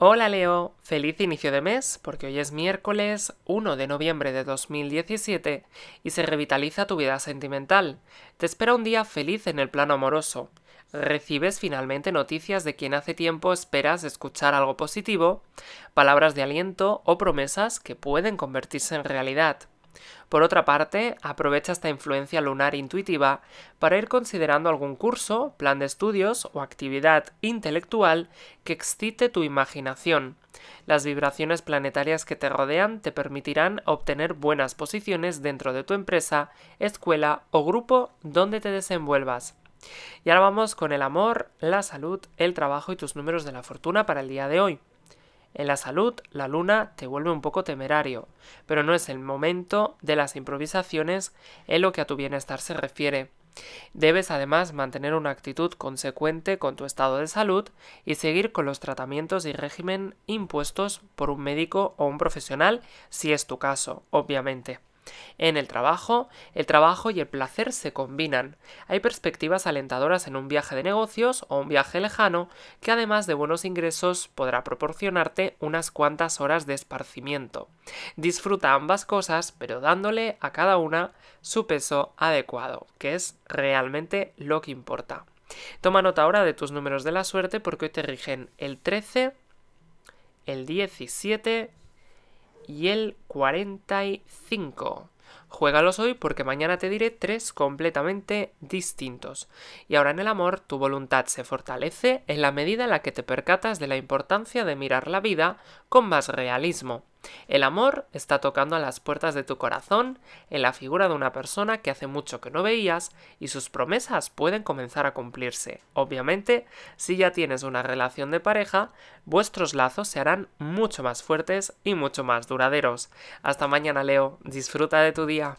Hola Leo, feliz inicio de mes porque hoy es miércoles 1 de noviembre de 2017 y se revitaliza tu vida sentimental. Te espera un día feliz en el plano amoroso. Recibes finalmente noticias de quien hace tiempo esperas escuchar algo positivo, palabras de aliento o promesas que pueden convertirse en realidad. Por otra parte, aprovecha esta influencia lunar intuitiva para ir considerando algún curso, plan de estudios o actividad intelectual que excite tu imaginación. Las vibraciones planetarias que te rodean te permitirán obtener buenas posiciones dentro de tu empresa, escuela o grupo donde te desenvuelvas. Y ahora vamos con el amor, la salud, el trabajo y tus números de la fortuna para el día de hoy. En la salud, la luna te vuelve un poco temerario, pero no es el momento de las improvisaciones en lo que a tu bienestar se refiere. Debes además mantener una actitud consecuente con tu estado de salud y seguir con los tratamientos y régimen impuestos por un médico o un profesional si es tu caso, obviamente. En el trabajo, el trabajo y el placer se combinan. Hay perspectivas alentadoras en un viaje de negocios o un viaje lejano que además de buenos ingresos podrá proporcionarte unas cuantas horas de esparcimiento. Disfruta ambas cosas pero dándole a cada una su peso adecuado, que es realmente lo que importa. Toma nota ahora de tus números de la suerte porque hoy te rigen el 13, el 17 y el 45. Juégalos hoy porque mañana te diré tres completamente distintos. Y ahora en el amor tu voluntad se fortalece en la medida en la que te percatas de la importancia de mirar la vida con más realismo. El amor está tocando a las puertas de tu corazón en la figura de una persona que hace mucho que no veías y sus promesas pueden comenzar a cumplirse. Obviamente, si ya tienes una relación de pareja, vuestros lazos se harán mucho más fuertes y mucho más duraderos. Hasta mañana, Leo. Disfruta de tu día.